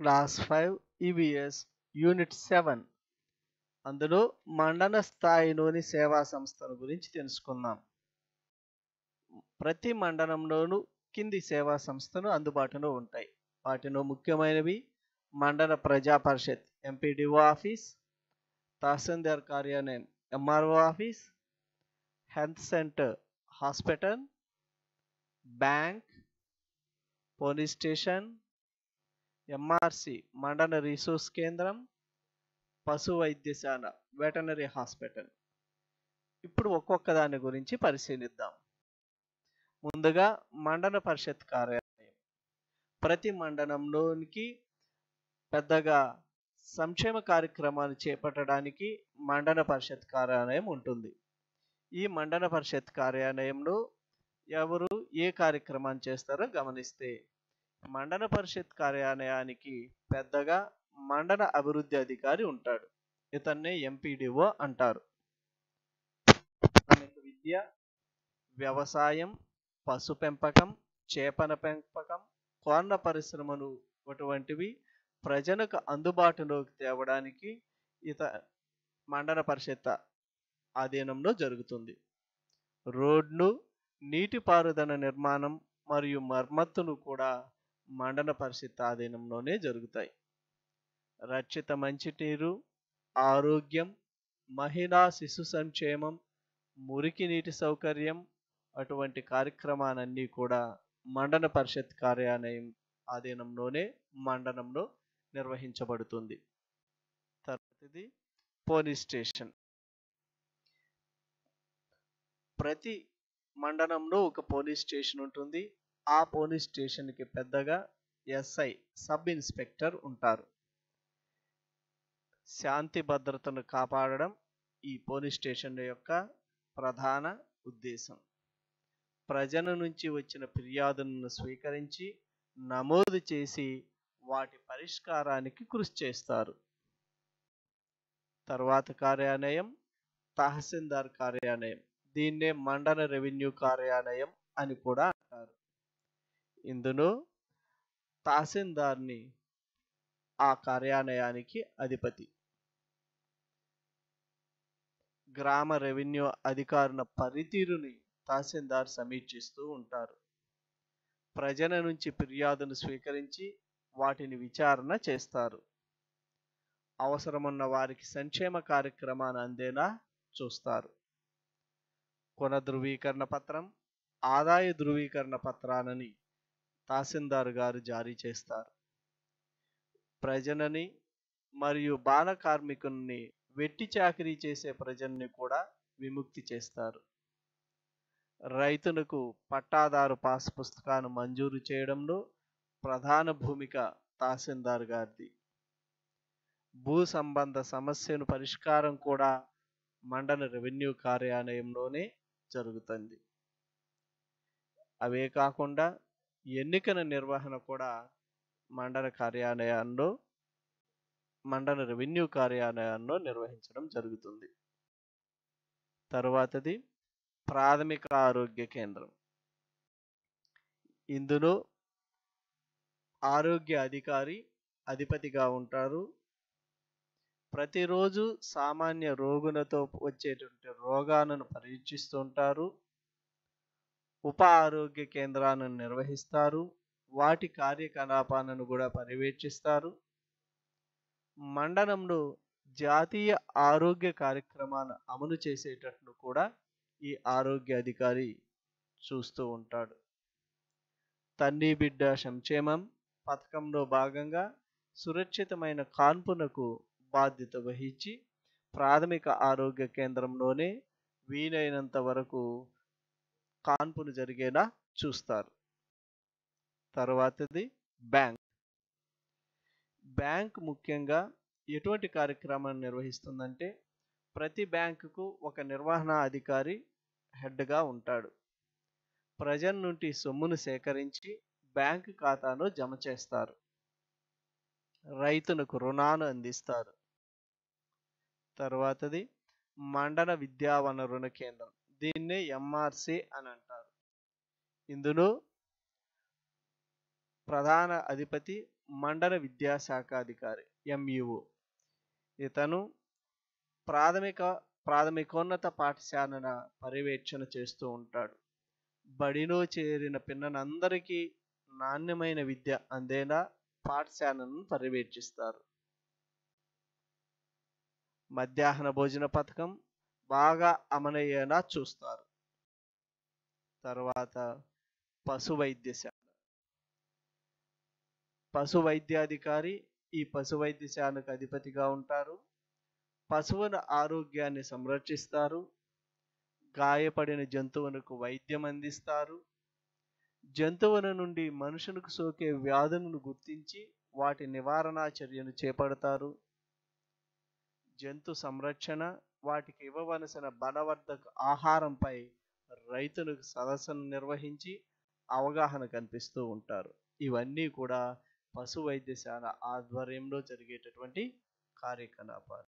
class five EVS e unit seven అందులో మండల స్థాయిలోని సేవా సంస్థల గురించి తెలుసుకుందాం ప్రతి మండలంలోనూ కింది సేవా సంస్థలు అందుబాటులో ఉంటాయి వాటిలో ముఖ్యమైనవి మండల ప్రజా పరిషత్ ఎంపీడీఓ ఆఫీస్ తహసీల్దార్ కార్యాలయం MRO office health centre hospital bank police station MRC మండల రిసోర్స్ కేంద్రం పశు వైద్యశాల వెటనరీ హాస్పిటల్ ఇప్పుడు ఒక్కొక్క దాని గురించి పరిశీలిద్దాం ముందుగా మండల పరిషత్ కార్యాలయం ప్రతి మండలంలోనికి పెద్దగా సంక్షేమ కార్యక్రమాలు చేపట్టడానికి మండల పరిషత్ కార్యాలయం ఉంటుంది ఈ మండల పరిషత్ కార్యాలయంలో ఎవరు ఏ కార్యక్రమాన్ని చేస్తారో గమనిస్తే మండల పరిషత్ కార్యాలయానికి పెద్దగా మండల అభివృద్ధి అధికారి ఉంటాడు ఇతన్నే ఎంపీడీఓ అంటారు విద్య వ్యవసాయం పశు పెంపకం చేపల పెంపకం కోళ్ళ పరిశ్రమలు అటువంటివి ప్రజలకు అందుబాటులోకి తేవడానికి ఇత మండల పరిషత్ ఆధీనంలో జరుగుతుంది రోడ్లు నీటిపారుదల నిర్మాణం మరియు మర్మత్తును కూడా మండల పరిషత్ ఆధీనంలోనే జరుగుతాయి రక్షిత మంచినీరు ఆరోగ్యం మహిళా శిశు సంక్షేమం మురికి నీటి సౌకర్యం అటువంటి కార్యక్రమాలన్నీ కూడా మండల పరిషత్ కార్యాలయం ఆధీనంలోనే మండలంలో నిర్వహించబడుతుంది తర్వాతది పోలీస్ స్టేషన్ ప్రతి మండలంలో ఒక పోలీస్ స్టేషన్ ఉంటుంది ఆ పోలీస్ స్టేషన్కి పెద్దగా ఎస్ఐ సబ్ ఇన్స్పెక్టర్ ఉంటారు శాంతి భద్రతను కాపాడడం ఈ పోలీస్ స్టేషన్ యొక్క ప్రధాన ఉద్దేశం ప్రజల నుంచి వచ్చిన ఫిర్యాదులను స్వీకరించి నమోదు చేసి వాటి పరిష్కారానికి కృషి చేస్తారు తర్వాత కార్యాలయం తహసీల్దార్ కార్యాలయం దీన్నే మండల రెవెన్యూ కార్యాలయం అని కూడా ఇందులో తహసీల్దార్ని ఆ కార్యాలయానికి అధిపతి గ్రామ రెవెన్యూ అధికారుల పనితీరుని తహసీల్దార్ సమీక్షిస్తూ ఉంటారు ప్రజల నుంచి ఫిర్యాదులు స్వీకరించి వాటిని విచారణ చేస్తారు అవసరమున్న వారికి సంక్షేమ కార్యక్రమాన్ని అందేలా చూస్తారు కొన ధృవీకరణ పత్రం ఆదాయ ధృవీకరణ పత్రాలని తహసీల్దార్ గారు జారీ చేస్తారు ప్రజలని మరియు బాల కార్మికుల్ని వెట్టి చాకరీ చేసే ప్రజల్ని కూడా విముక్తి చేస్తారు రైతులకు పట్టాదారు పాస్ పుస్తకాన్ని మంజూరు చేయడంలో ప్రధాన భూమిక తహసీల్దార్ గారిది భూ సంబంధ సమస్యను పరిష్కారం కూడా మండల రెవెన్యూ కార్యాలయంలోనే జరుగుతుంది అవే కాకుండా ఎన్నికల నిర్వహణ కూడా మండల కార్యాలయాల్లో మండల రెవెన్యూ కార్యాలయాల్లో నిర్వహించడం జరుగుతుంది తరువాతది ప్రాథమిక ఆరోగ్య కేంద్రం ఇందులో ఆరోగ్య అధికారి అధిపతిగా ఉంటారు ప్రతిరోజు సామాన్య రోగులతో వచ్చేటువంటి రోగాలను పరీక్షిస్తుంటారు ఉప ఆరోగ్య కేంద్రాలను నిర్వహిస్తారు వాటి కార్యకలాపాలను కూడా పర్యవేక్షిస్తారు మండలంలో జాతీయ ఆరోగ్య కార్యక్రమాలు అమలు చేసేటట్లు కూడా ఈ ఆరోగ్య అధికారి చూస్తూ ఉంటాడు తల్లి బిడ్డ సంక్షేమం పథకంలో భాగంగా సురక్షితమైన కాన్పునకు బాధ్యత వహించి ప్రాథమిక ఆరోగ్య కేంద్రంలోనే వీలైనంత వరకు కాన్పులు జరిగేలా చూస్తారు తర్వాతది బ్యాంక్ బ్యాంక్ ముఖ్యంగా ఎటువంటి కార్యక్రమాన్ని నిర్వహిస్తుందంటే ప్రతి బ్యాంకుకు ఒక నిర్వహణ అధికారి హెడ్గా ఉంటాడు ప్రజల నుండి సొమ్మును సేకరించి బ్యాంకు ఖాతాను జమ చేస్తారు రైతులకు రుణాలు అందిస్తారు తర్వాతది మండల విద్యా వనరుల కేంద్రం దీన్ని ఎంఆర్సి అని అంటారు ఇందులో ప్రధాన అధిపతి మండల విద్యాశాఖ అధికారి ఎంఈఓ ఇతను ప్రాథమిక ప్రాథమికోన్నత పాఠశాలన పర్యవేక్షణ చేస్తూ ఉంటాడు బడిలో చేరిన పిల్లలందరికీ నాణ్యమైన విద్య అందేలా పాఠశాలను పర్యవేక్షిస్తారు మధ్యాహ్న భోజన పథకం బాగా అమలయ్యేలా చూస్తారు తర్వాత పశు వైద్యశాల పశు వైద్యాధికారి ఈ పశు వైద్యశాలకు అధిపతిగా ఉంటారు పశువుల ఆరోగ్యాన్ని సంరక్షిస్తారు గాయపడిన జంతువులకు వైద్యం అందిస్తారు జంతువుల నుండి మనుషులకు సోకే వ్యాధులను గుర్తించి వాటి నివారణ చర్యలు చేపడతారు జంతు సంరక్షణ వాటికి ఇవ్వవలసిన బలవర్ధక ఆహారంపై రైతులకు సదస్సును నిర్వహించి అవగాహన కల్పిస్తూ ఉంటారు ఇవన్నీ కూడా పశు వైద్యశాల ఆధ్వర్యంలో జరిగేటటువంటి కార్యకలాపాలు